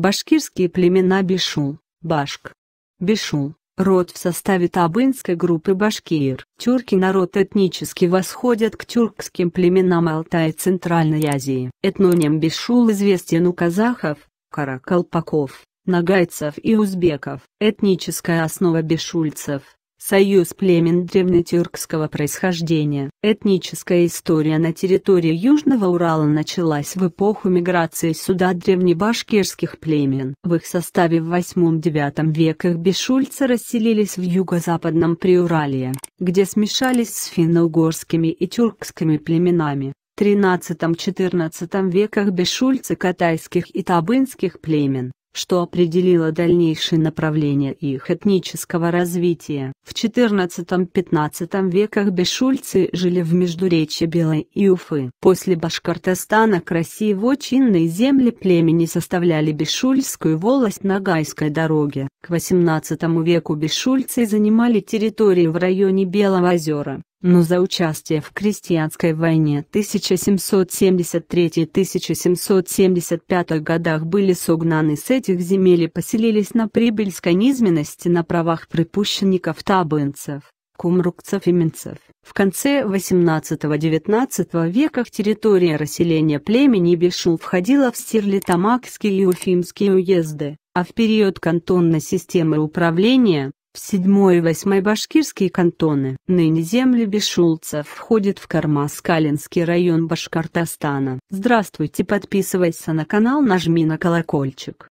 Башкирские племена Бишул, Башк. Бишул – род в составе табынской группы башкир. Тюрки народ этнически восходят к тюркским племенам Алтая и Центральной Азии. Этноним Бишул известен у казахов, каракалпаков, нагайцев и узбеков. Этническая основа бешульцев Союз племен древнетюркского происхождения. Этническая история на территории Южного Урала началась в эпоху миграции сюда древнебашкирских племен. В их составе в 8-9 веках бешульцы расселились в юго-западном Приуралье, где смешались с финно-угорскими и тюркскими племенами. В 13-14 веках бешульцы катайских и табынских племен что определило дальнейшее направление их этнического развития. В XIV-XV веках бешульцы жили в междуречье Белой и Уфы. После Башкортостана к России чинные земли племени составляли бешульскую волость на Гайской дороге. К XVIII веку бешульцы занимали территории в районе Белого озера но за участие в крестьянской войне 1773-1775 годах были согнаны с этих земель и поселились на прибыль низменности на правах припущенников-табынцев, кумрукцев и минцев. В конце 18-19 веках территория расселения племени Бешу входила в стерлитамакские и уфимские уезды, а в период кантонной системы управления в седьмой и восьмой башкирские кантоны, ныне земли бешулцев, входит в Кармаскалинский район Башкортостана. Здравствуйте, подписывайся на канал, нажми на колокольчик.